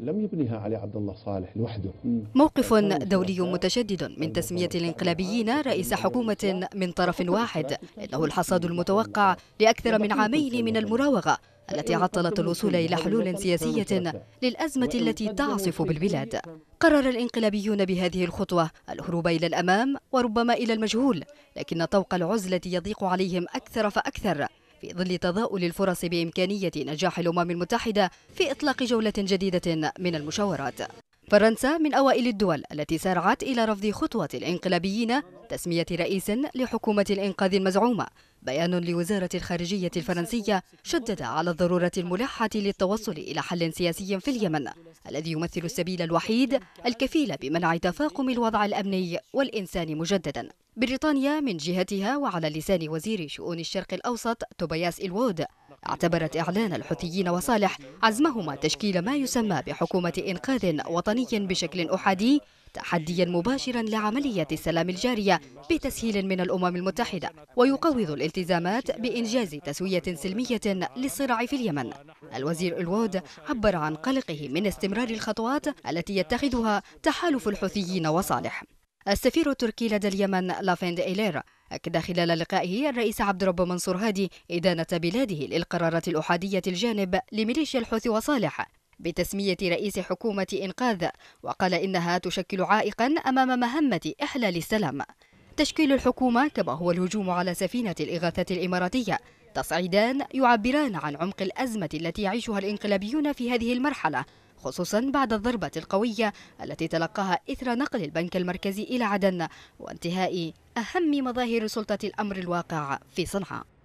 لم يبنيها علي عبد الله صالح لوحده موقف دولي متشدد من تسمية الانقلابيين رئيس حكومة من طرف واحد إنه الحصاد المتوقع لأكثر من عامين من المراوغة التي عطلت الوصول إلى حلول سياسية للأزمة التي تعصف بالبلاد قرر الانقلابيون بهذه الخطوة الهروب إلى الأمام وربما إلى المجهول لكن طوق العزلة يضيق عليهم أكثر فأكثر في ظل تضاؤل الفرص بإمكانية نجاح الأمم المتحدة في إطلاق جولة جديدة من المشاورات فرنسا من أوائل الدول التي سارعت إلى رفض خطوة الانقلابيين تسمية رئيس لحكومة الإنقاذ المزعومة بيان لوزارة الخارجية الفرنسية شدد على الضرورة الملحة للتوصل إلى حل سياسي في اليمن الذي يمثل السبيل الوحيد الكفيل بمنع تفاقم الوضع الأمني والإنساني مجددا بريطانيا من جهتها وعلى لسان وزير شؤون الشرق الأوسط توبياس إلوود اعتبرت إعلان الحوثيين وصالح عزمهما تشكيل ما يسمى بحكومة إنقاذ وطني بشكل أحادي تحديا مباشرا لعملية السلام الجارية بتسهيل من الأمم المتحدة ويقوض الالتزامات بإنجاز تسوية سلمية للصراع في اليمن الوزير الوود عبر عن قلقه من استمرار الخطوات التي يتخذها تحالف الحوثيين وصالح السفير التركي لدى اليمن لافيند إيلير أكد خلال لقائه الرئيس عبد الرب منصور هادي إدانة بلاده للقرارات الأحادية الجانب لميليشيا الحوثي وصالح بتسمية رئيس حكومة إنقاذ وقال إنها تشكل عائقا أمام مهمة إحلال السلام تشكيل الحكومة كما هو الهجوم على سفينة الإغاثة الإماراتية تصعيدان يعبران عن عمق الأزمة التي يعيشها الانقلابيون في هذه المرحلة خصوصا بعد الضربة القوية التي تلقاها إثر نقل البنك المركزي إلى عدن وانتهاء أهم مظاهر سلطة الأمر الواقع في صنعاء